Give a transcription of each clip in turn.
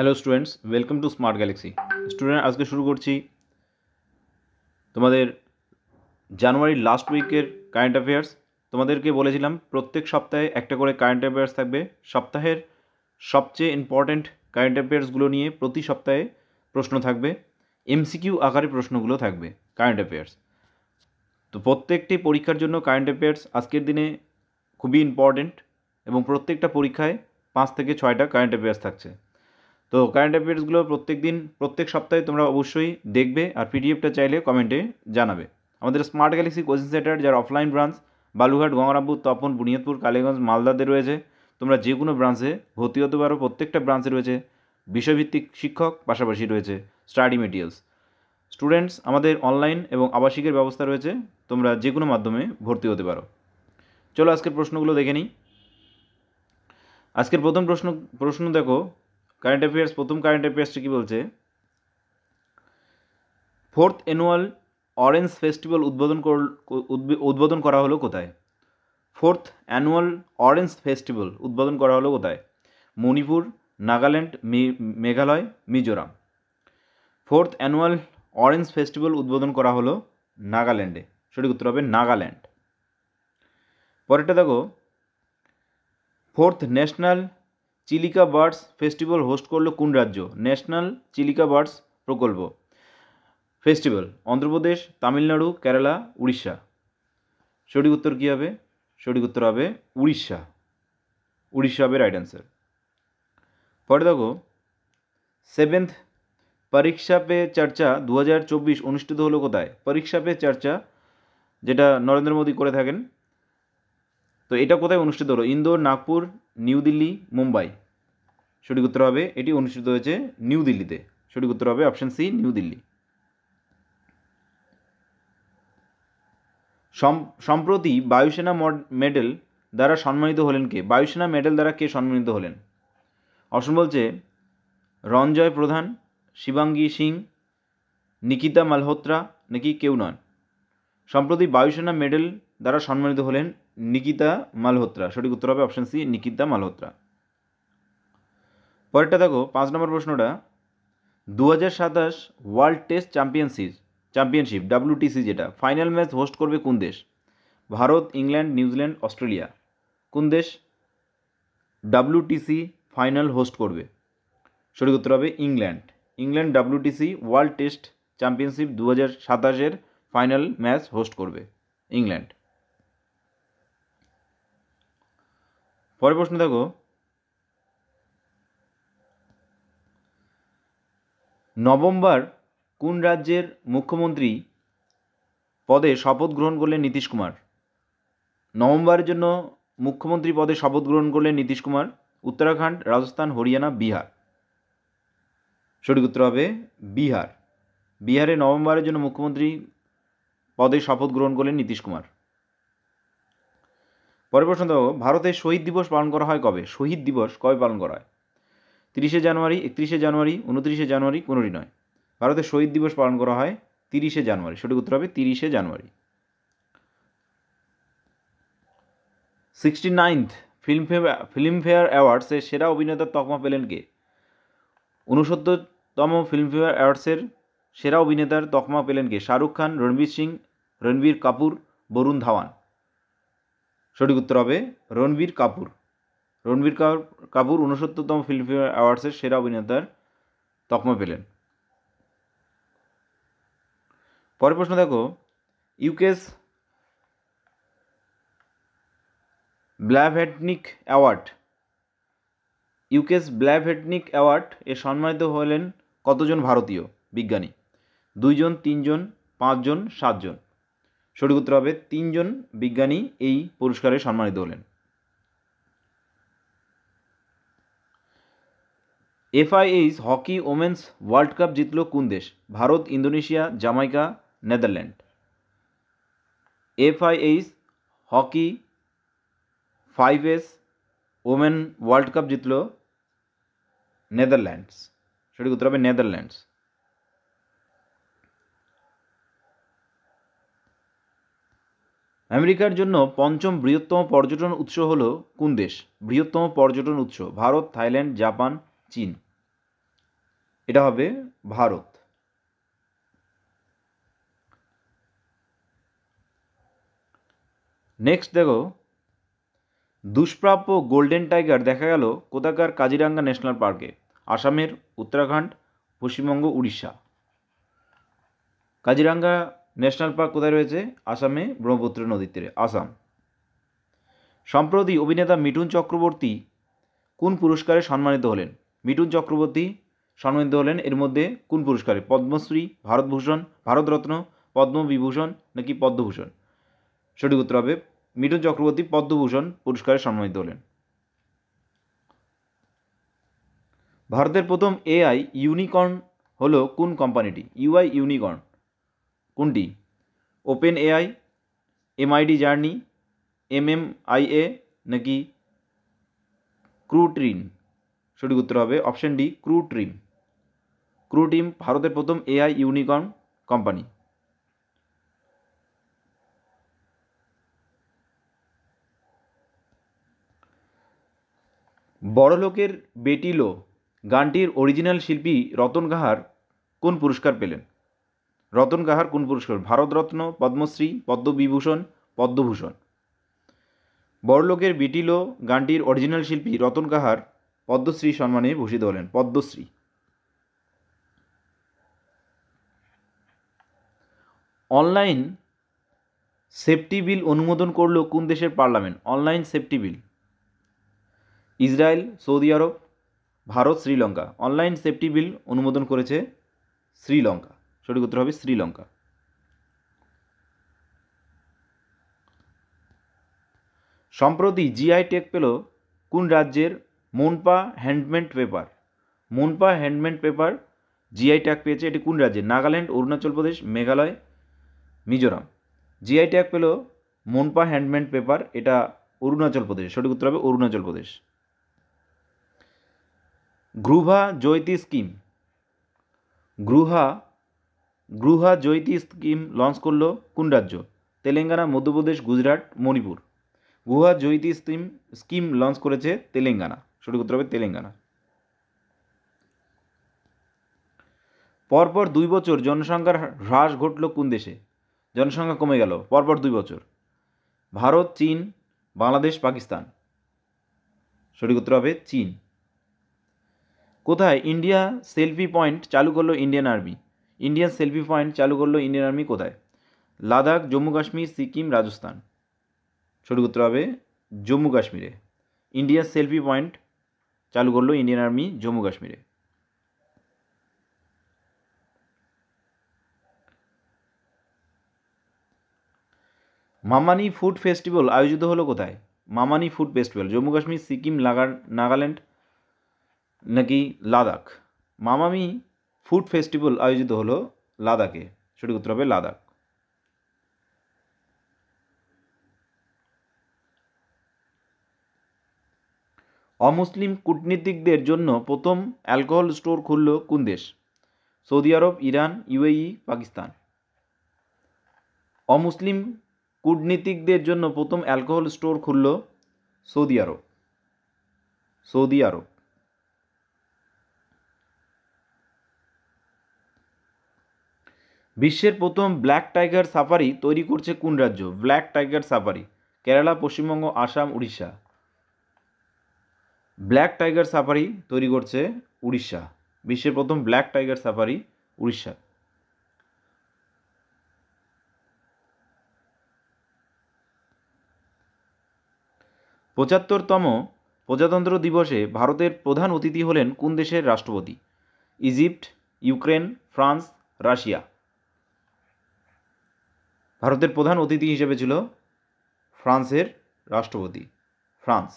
hello students welcome to smart galaxy student আজকে শুরু করছি তোমাদের জানুয়ারির লাস্ট উইকের কারেন্ট অ্যাফেয়ার্স তোমাদেরকে বলেছিলাম প্রত্যেক সপ্তাহে একটা করে কারেন্ট অ্যাফেয়ার্স থাকবে সপ্তাহের সবচেয়ে ইম্পর্ট্যান্ট কারেন্ট অ্যাফেয়ার্সগুলো নিয়ে প্রতি সপ্তাহে প্রশ্ন থাকবে এমসিকিউ আকারে প্রশ্নগুলো থাকবে কারেন্ট অ্যাফেয়ার্স তো প্রত্যেকটি পরীক্ষার জন্য কারেন্ট অ্যাফেয়ার্স আজকের দিনে খুবই ইম্পর্ট্যান্ট এবং প্রত্যেকটা পরীক্ষায় পাঁচ থেকে ছয়টা কারেন্ট অ্যাফেয়ার্স থাকছে তো কারেন্ট অ্যাফেয়ার্সগুলো প্রত্যেক দিন প্রত্যেক সপ্তাহে তোমরা অবশ্যই দেখবে আর পিডিএফটা চাইলে কমেন্টে জানাবে আমাদের স্মার্ট গ্যালাক্সি কোচিং সেন্টার যার অফলাইন ব্রাঞ্চ বালুঘাট গঙ্গারামপুর তপন বুনিয়াদপুর কালীগঞ্জ মালদাতে রয়েছে তোমরা যে কোনো ব্রাঞ্চে ভর্তি হতে পারো প্রত্যেকটা ব্রাঞ্চে রয়েছে বিষয়ভিত্তিক শিক্ষক পাশাপাশি রয়েছে স্টাডি মেটেরিয়ালস স্টুডেন্টস আমাদের অনলাইন এবং আবাসিকের ব্যবস্থা রয়েছে তোমরা যে কোনো মাধ্যমে ভর্তি হতে পারো চলো আজকের প্রশ্নগুলো দেখে নিই আজকের প্রথম প্রশ্ন প্রশ্ন দেখো কারেন্ট অ্যাফেয়ার্স প্রথম কারেন্ট অ্যাফেয়ার্সটি কী বলছে ফোর্থ অ্যানুয়াল অরেঞ্জ ফেস্টিভ্যাল উদ্বোধন উদ্বোধন করা হলো কোথায় ফোর্থ অ্যানুয়াল অরেঞ্জ ফেস্টিভ্যাল উদ্বোধন করা হলো কোথায় Manipur Nagaland Meghalaya Mizoram fourth annual orange festival উদ্বোধন করা হলো নাগাল্যান্ডে সঠিক উত্তর হবে নাগাল্যান্ড পরেরটা দেখো fourth national Chilika birds festival host করলো কোন রাজ্য ন্যাশনাল চিলিকা বার্ডস প্রকল্প ফেস্টিভ্যাল অন্ধ্রপ্রদেশ তামিলনাড়ু কেরালা উড়িষ্যা সঠিক উত্তর কী হবে সঠিক উত্তর হবে উড়িষ্যা উড়িষ্যা হবে রাইট অ্যান্সার পরে দেখো সেভেন্থ পরীক্ষা পে চর্চা দু হাজার চব্বিশ অনুষ্ঠিত হলো কোথায় পরীক্ষা পে চর্চা যেটা নরেন্দ্র মোদী করে থাকেন তো এটা কোথায় অনুষ্ঠিত হলো ইন্দোর নাগপুর নিউ দিল্লি মুম্বাই সঠিক উত্তর হবে এটি অনুষ্ঠিত হয়েছে নিউ দিল্লিতে সঠিক উত্তর হবে অপশান সি নিউ দিল্লি সম্প্রতি বায়ুসেনা মেডেল দ্বারা সম্মানিত হলেন কে বায়ুসেনা মেডেল দ্বারা কে সম্মানিত হলেন অপশন বলছে রঞ্জয় প্রধান শিবাঙ্গী সিং নিকিতা মালহোত্রা নাকি কেউ নন সম্প্রতি বায়ুসেনা মেডেল দ্বারা সম্মানিত হলেন নিকিতা মালহোত্রা সঠিক উত্তর হবে অপশান সি নিকিতা মালহোত্রা পরেরটা দেখো পাঁচ নম্বর প্রশ্নটা দু হাজার সাতাশ world test championship championship WTC যেটা ফাইনাল ম্যাচ হোস্ট করবে কোন দেশ ভারত ইংল্যান্ড নিউজিল্যান্ড অস্ট্রেলিয়া কোন দেশ ডাব্লিউটিসি ফাইনাল হোস্ট করবে সঠিক উত্তর হবে England England WTC world test championship দু হাজার সাতাশের ফাইনাল ম্যাচ হোস্ট করবে ইংল্যান্ড পরের প্রশ্ন দেখো নভেম্বর কোন রাজ্যের মুখ্যমন্ত্রী পদে শপথ গ্রহণ করলেন নীতিশ কুমার নভেম্বরের জন্য মুখ্যমন্ত্রী পদে শপথ গ্রহণ করলেন নীতিশ কুমার উত্তরাখণ্ড রাজস্থান হরিয়ানা বিহার সঠিক উত্তর হবে বিহার বিহারে নভেম্বরের জন্য মুখ্যমন্ত্রী পদে শপথ গ্রহণ করলেন নীতিশ কুমার পরে প্রশ্ন ভারতে শহীদ দিবস পালন করা হয় কবে শহীদ দিবস কবে পালন করা হয় তিরিশে জানুয়ারি একত্রিশে জানুয়ারি উনত্রিশে জানুয়ারি কোনোটি নয় ভারতে শহীদ দিবস পালন করা হয় তিরিশে জানুয়ারি সঠিক উত্তর হবে তিরিশে January sixty ninth Filmfare Filmfare অ্যাওয়ার্ডসে সেরা অভিনেতার তকমা পেলেন কে উনসত্তরতম ফিল্মফেয়ার অ্যাওয়ার্ডসের সেরা অভিনেতার তকমা পেলেন কে শাহরুখ খান রণবীর সিং রণবীর কাপুর বরুণ ধাওয়ান সঠিক উত্তর হবে রণবীর কাপুর রণবীর কাপুর উনসত্তরতম ফিল্মফেয়ার অ্যাওয়ার্ডসের সেরা অভিনেতার তকমা পেলেন পরের প্রশ্ন দেখো ইউকেস ব্ল্যাভেটনিক অ্যাওয়ার্ড ইউকেস ব্ল্যাভেটনিক অ্যাওয়ার্ড এ সম্মানিত হলেন কতজন ভারতীয় বিজ্ঞানী দুইজন তিনজন পাঁচজন সাতজন সঠিক উত্তর হবে তিনজন বিজ্ঞানী এই পুরস্কারে সম্মানিত হলেন FIH hockey women's world cup জিতল কোন দেশ Bharat Indonesia Jamaica Netherland FIH hockey five s women world cup জিতল নেদারল্যান্ডস সঠিক উত্তর হবে নেদারল্যান্ডস আমেরিকার জন্য পঞ্চম বৃহত্তম পর্যটন উৎস হল কোন দেশ বৃহত্তম পর্যটন উৎস ভারত থাইল্যান্ড জাপান চীন এটা হবে ভারত নেক্সট দেখো দুষ্প্রাপ্য গোল্ডেন টাইগার দেখা গেল কোথাকার কাজিরাঙ্গা ন্যাশনাল পার্কে আসামের উত্তরাখণ্ড পশ্চিমবঙ্গ উড়িষ্যা কাজিরাঙ্গা ন্যাশনাল পার্ক কোথায় রয়েছে আসামে ব্রহ্মপুত্র নদীর তীরে আসাম সম্প্রতি অভিনেতা মিঠুন চক্রবর্তী কোন পুরস্কারে সম্মানিত হলেন মিটুন চক্রবর্তী সম্মানিত হলেন এর মধ্যে কোন পুরস্কারে পদ্মশ্রী ভারতভূষণ ভারতরত্ন পদ্মবিভূষণ নাকি পদ্মভূষণ সঠিক উত্তর হবে মিটুন চক্রবর্তী পদ্মভূষণ পুরস্কারে সম্মানিত হলেন ভারতের প্রথম এআই ইউনিকর্ন হল কোন কোম্পানিটি ইউআই ইউনিকর্ন কোনটি ওপেন এআই এমআইডি জার্নি এমএমআইএ নাকি ক্রুট্রিন সঠিক উত্তর হবে option D Krutrim Krutrim ভারতের প্রথম এআই ইউনিকর্ন কোম্পানি বড়লোকের বেটিলো গানটির অরিজিনাল শিল্পী রতন গাহার কোন পুরস্কার পেলেন রতন গাহার কোন পুরস্কার ভারতরত্ন পদ্মশ্রী পদ্মবিভূষণ পদ্মভূষণ বড়লোকের বিটিলো গানটির অরিজিনাল শিল্পী রতন গাহার পদ্মশ্রী সম্মানে ভূষিত হলেন পদ্মশ্রী অনলাইন সেফটি বিল অনুমোদন করল কোন দেশের parliament online safety bill Israel Saudi Arab Bharat Sri Lanka online safety bill অনুমোদন করেছে শ্রীলঙ্কা সঠিক উত্তর হবে শ্রীলঙ্কা সম্প্রতি জিআই টেক পেল কোন রাজ্যের Monpa handmade paper Monpa handmade paper GI tag পেয়েছে এটি কোন রাজ্যে নাগাল্যান্ড অরুণাচল প্রদেশ মেঘালয় মিজোরাম জিআই ট্যাগ পেল মনপা হ্যান্ডমেড পেপার এটা অরুণাচল প্রদেশ সঠিক উত্তর হবে Arunachal Pradesh Gruha Jyothi scheme Gruha Gruha Jyothi scheme launch করলো কোন রাজ্য তেলেঙ্গানা মধ্যপ্রদেশ গুজরাট মণিপুর গুহা জয়তী স্কিম স্কিম লঞ্চ করেছে তেলেঙ্গানা সঠিক উত্তর হবে তেলেঙ্গানা পরপর দুই বছর জনসংখ্যার হ্রাস ঘটল কোন দেশে জনসংখ্যা কমে গেল পরপর দুই বছর ভারত চীন বাংলাদেশ পাকিস্তান সঠিক উত্তর হবে চীন কোথায় ইন্ডিয়া সেলফি পয়েন্ট চালু করলো Indian army Indian selfie point চালু করলো ইন্ডিয়ান আর্মি কোথায় লাদাখ জম্মু কাশ্মীর সিকিম রাজস্থান সঠিক উত্তর হবে জম্মু কাশ্মীরে ইন্ডিয়ান সেলফি পয়েন্ট চালু করলো ইন্ডিয়ান আর্মি জম্মু কাশ্মীরে মামানি ফুড ফেস্টিভ্যাল আয়োজিত হলো কোথায় মামানি ফুড ফেস্টিভ্যাল জম্মু কাশ্মীর সিকিম নাগাল্যান্ড নাকি লাদাখ মামামি ফুড ফেস্টিভ্যাল আয়োজিত হলো লাদাখে সঠিক উত্তর হবে লাদাখ অমুসলিম কূটনীতিকদের জন্য প্রথম অ্যালকোহল স্টোর খুলল কোন দেশ Saudi Arab Iran UAE Pakistan অমুসলিম কূটনীতিকদের জন্য প্রথম অ্যালকোহল স্টোর খুলল সৌদি আরব সৌদি আরব বিশ্বের প্রথম ব্ল্যাক টাইগার সাফারি তৈরি করছে কোন রাজ্য black tiger safari Kerala Paschimbanga Assam Orissa black tiger safari তৈরি করছে উড়িষ্যা বিশ্বের প্রথম ব্ল্যাক টাইগার সাফারি উড়িষ্যা পঁচাত্তরতম প্রজাতন্ত্র দিবসে ভারতের প্রধান অতিথি হলেন কোন দেশের রাষ্ট্রপতি ইজিপ্ট ইউক্রেন ফ্রান্স রাশিয়া ভারতের প্রধান অতিথি হিসেবে ছিল ফ্রান্সের রাষ্ট্রপতি ফ্রান্স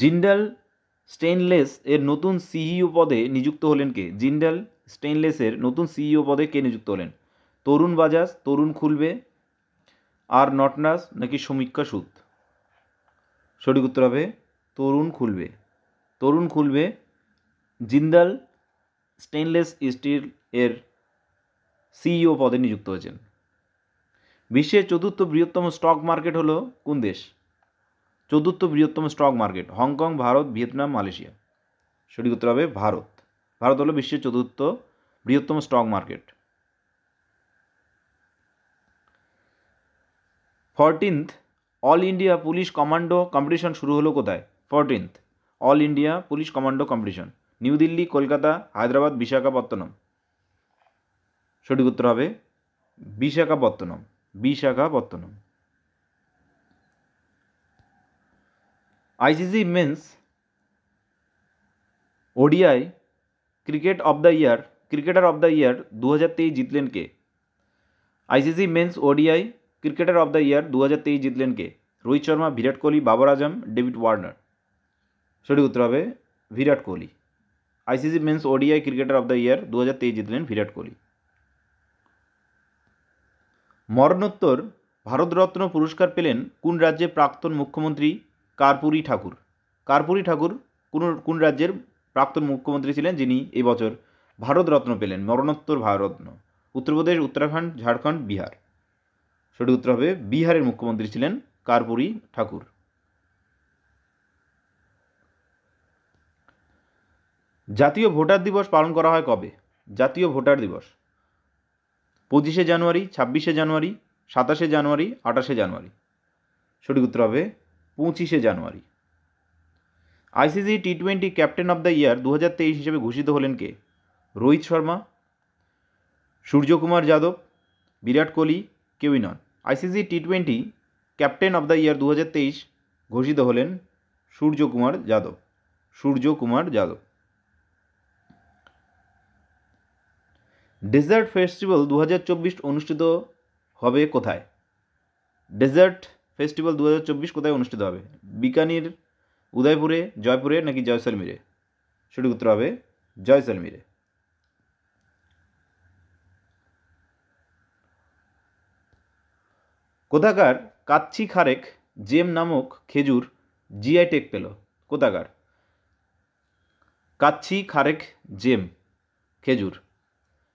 জিন্ডাল স্টেনলেস এর নতুন সিইও পদে নিযুক্ত হলেন কে জিন্ডাল স্টেনলেসের নতুন সিইও পদে কে নিযুক্ত হলেন তরুণ বাজাজ তরুণ খুলবে আর নটনাস নাকি সমীক্ষা সুদ সঠিক উত্তর হবে তরুণ খুলবে তরুণ খুলবে জিন্দাল স্টেনলেস স্টিল এর সিইও পদে নিযুক্ত হয়েছেন বিশ্বের চতুর্থ বৃহত্তম স্টক মার্কেট হলো কোন দেশ চতুর্থ বৃহত্তম stock market Hong Kong Bharat Vietnam Malaysia সঠিক উত্তর হবে ভারত ভারত হলো বিশ্বের চতুর্থ বৃহত্তম stock market fourteenth all India police commando competition শুরু হলো কোথায় fourteenth all India police commando competition new Delhi Kolkata Hyderabad Visakhapatnam সঠিক উত্তর হবে Visakhapatnam Visakhapatnam ICC men's ODI cricket of the year cricketer of the year দু জিতলেন কে ICC men's ODI cricketer of the year দু জিতলেন কে রোহিত শর্মা বিরাট কোহলি বাবর আজম ডেভিড ওয়ার্নার সঠিক উত্তর হবে Virat Kohli ICC men's ODI cricketer of the year দু জিতলেন বিরাট কোহলি মরণোত্তর ভারতরত্ন পুরস্কার পেলেন কোন রাজ্যে প্রাক্তন মুখ্যমন্ত্রী কার্পুরী ঠাকুর কার্পুরী ঠাকুর কোন কোন রাজ্যের প্রাক্তন মুখ্যমন্ত্রী ছিলেন যিনি এবছর ভারতরত্ন পেলেন মরণোত্তর ভারতরত্ন উত্তরপ্রদেশ উত্তরাখণ্ড ঝাড়খণ্ড বিহার সঠিক উত্তর হবে বিহারের মুখ্যমন্ত্রী ছিলেন কার্পুরী ঠাকুর জাতীয় ভোটার দিবস পালন করা হয় কবে জাতীয় ভোটার দিবস পঁচিশে জানুয়ারি ছাব্বিশে জানুয়ারি সাতাশে জানুয়ারি আঠাশে জানুয়ারি সঠিক উত্তর হবে পঁচিশে January ICC T twenty captain of the year দু হিসেবে ঘোষিত হলেন কে রোহিত শর্মা সূর্যকুমার যাদব বিরাট কোহলি কেউই নন ICC T twenty captain of the year দু ঘোষিত হলেন সূর্যকুমার যাদব সূর্যকুমার যাদব ডেজার্ট ফেস্টিভ্যাল দু অনুষ্ঠিত হবে কোথায় ডেজার্ট ফেস্টিভ্যাল দু কোথায় অনুষ্ঠিত হবে বিকানির উদয়পুরে জয়পুরে নাকি জয়সলমিরে সঠিক উত্তর হবে জয়সলমিরে কোথাকার কাচ্ছি খারেক জেম নামক খেজুর জিআই টেক পেল কোথাকার কাচ্ছি খারেক জেম খেজুর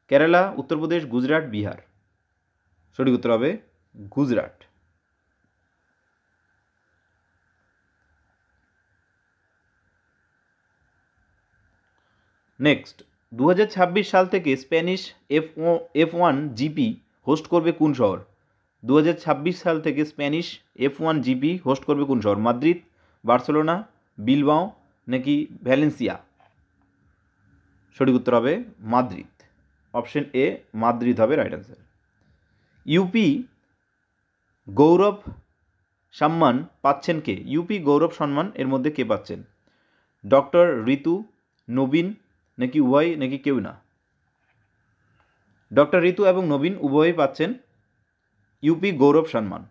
কেরালা উত্তরপ্রদেশ গুজরাট বিহার সঠিক উত্তর হবে গুজরাট নেক্সট দু সাল থেকে Spanish F F one GP host করবে কোন শহর দু সাল থেকে Spanish F one GP host করবে কোন শহর মাদ্রিদ বার্সেলোনা বিলবাও নাকি ভ্যালেন্সিয়া সঠিক উত্তর হবে মাদ্রিদ অপশন এ মাদ্রিদ হবে রাইট অ্যান্সার ইউপি গৌরব সম্মান পাচ্ছেন কে ইউপি গৌরব সম্মান এর মধ্যে কে পাচ্ছেন ডক্টর ঋতু নবীন নাকি উভয় নাকি কেউ না ডক্টর ঋতু এবং নবীন উভয়ই পাচ্ছেন ইউপি গৌরব সম্মান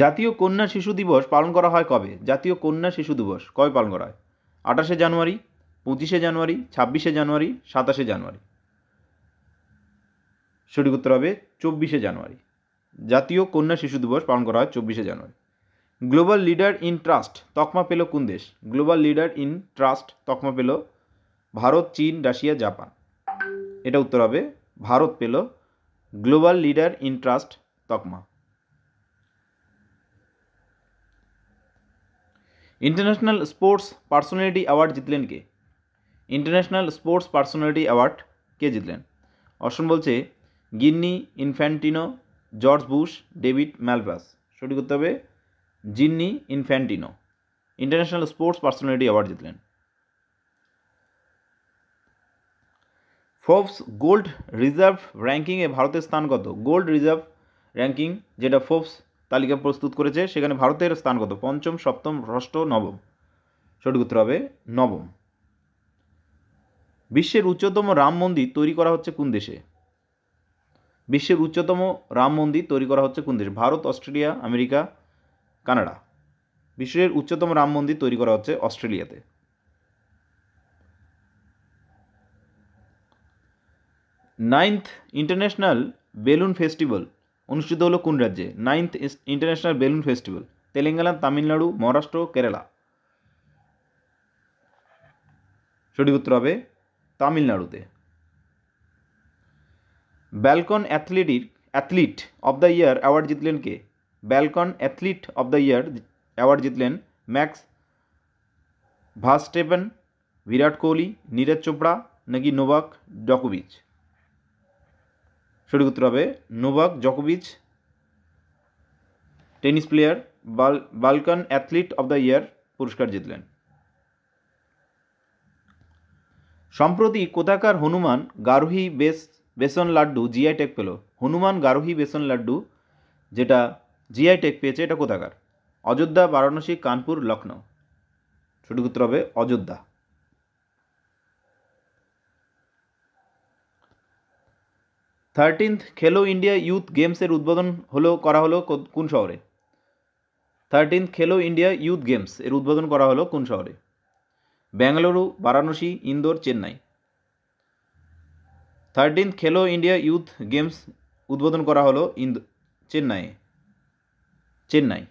জাতীয় কন্যা শিশু দিবস পালন করা হয় কবে জাতীয় কন্যা শিশু দিবস কবে পালন করা হয় আঠাশে জানুয়ারি পঁচিশে জানুয়ারি ছাব্বিশে জানুয়ারি সাতাশে জানুয়ারি সঠিক উত্তর হবে চব্বিশে জানুয়ারি জাতীয় কন্যা শিশু দিবস পালন করা হয় চব্বিশে January global leader in trust তকমা পেল কোন দেশ গ্লোবাল লিডার ইন ট্রাস্ট তকমা পেল ভারত চীন রাশিয়া জাপান এটা উত্তর হবে ভারত পেল গ্লোবাল লিডার ইন ট্রাস্ট তকমা ইন্টারন্যাশনাল স্পোর্টস পার্সোনালিটি অ্যাওয়ার্ড জিতলেন কে ইন্টারন্যাশনাল স্পোর্টস পার্সোনালিটি অ্যাওয়ার্ড কে জিতলেন অপশন বলছে Gianni Infantino George Bush David Malpass সঠিক করতে হবে Gianni Infantino international sports personality award জিতলেন ফোর্বস গোল্ড রিজার্ভ র্যাঙ্কিংয়ে ভারতের স্থান কত গোল্ড রিজার্ভ র্যাঙ্কিং যেটা ফোর্বস তালিকা প্রস্তুত করেছে সেখানে ভারতের স্থান কত পঞ্চম সপ্তম ষষ্ঠ নবম সঠিক উত্তর হবে নবম বিশ্বের উচ্চতম রাম মন্দির তৈরি করা হচ্ছে কোন দেশে বিশ্বের উচ্চতম রাম মন্দির তৈরি করা হচ্ছে কোন দেশে ভারত অস্ট্রেলিয়া আমেরিকা কানাডা বিশ্বের উচ্চতম রাম মন্দির তৈরি করা হচ্ছে অস্ট্রেলিয়াতে নাইন্থ ইন্টারন্যাশনাল বেলুন ফেস্টিভ্যাল অনুষ্ঠিত হলো কোন রাজ্যে ninth international balloon festival Telangana Tamil Nadu Maharashtra Kerala সঠিক উত্তর হবে তামিলনাড়ুতে Balkan athletic athlete of the year award জিতলেন কে Balkan athlete of the year award জিতলেন ম্যাক্স ভাস্টেপেন বিরাট কোহলি নীরজ চোপড়া নাকি নোভাক জকোভিচ সঠিক উত্তর হবে নোভাক জকোভিচ টেনিস প্লেয়ার বাল Balkan athlete of the year পুরস্কার জিতলেন সম্প্রতি কোথাকার হনুমান গারোহি বেস বেসন লাড্ডু জিআই টেক পেল হনুমান গারোহি বেসন লাড্ডু যেটা জিআই টেক পেয়েছে এটা কোথাকার অযোধ্যা বারাণসী কানপুর লখনৌ সঠিক উত্তর হবে Ayodhya thirteenth Khelo India youth গেমসের উদ্বোধন হলো করা হলো কোন শহরে thirteenth Khelo India youth games এর উদ্বোধন করা হলো কোন শহরে Bengaluru Varanasi Indore Chennai thirteenth Khelo India youth games উদ্বোধন করা হলো ইন্দো চেন্নাইয়ে Chennai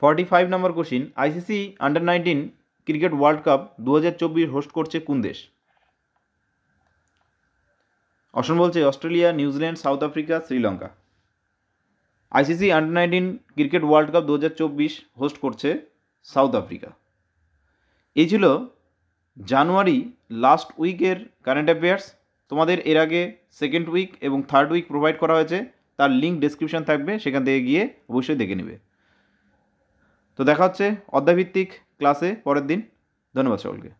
forty five number question ICC under nineteen cricket world cup দু হোস্ট করছে কোন দেশ অপশন বলছে Australia New Zealand South Africa Sri Lanka ICC under nineteen cricket world cup দু হোস্ট করছে সাউথ আফ্রিকা এই ছিল জানুয়ারি লাস্ট উইকের কারেন্ট অ্যাফেয়ার্স তোমাদের এর আগে সেকেন্ড উইক এবং থার্ড উইক প্রোভাইড করা হয়েছে তার লিঙ্ক ডিসক্রিপশান থাকবে সেখান থেকে গিয়ে অবশ্যই দেখে নেবে তো দেখা হচ্ছে অধ্যাভিত্তিক ক্লাসে পরের দিন ধন্যবাদ সকলকে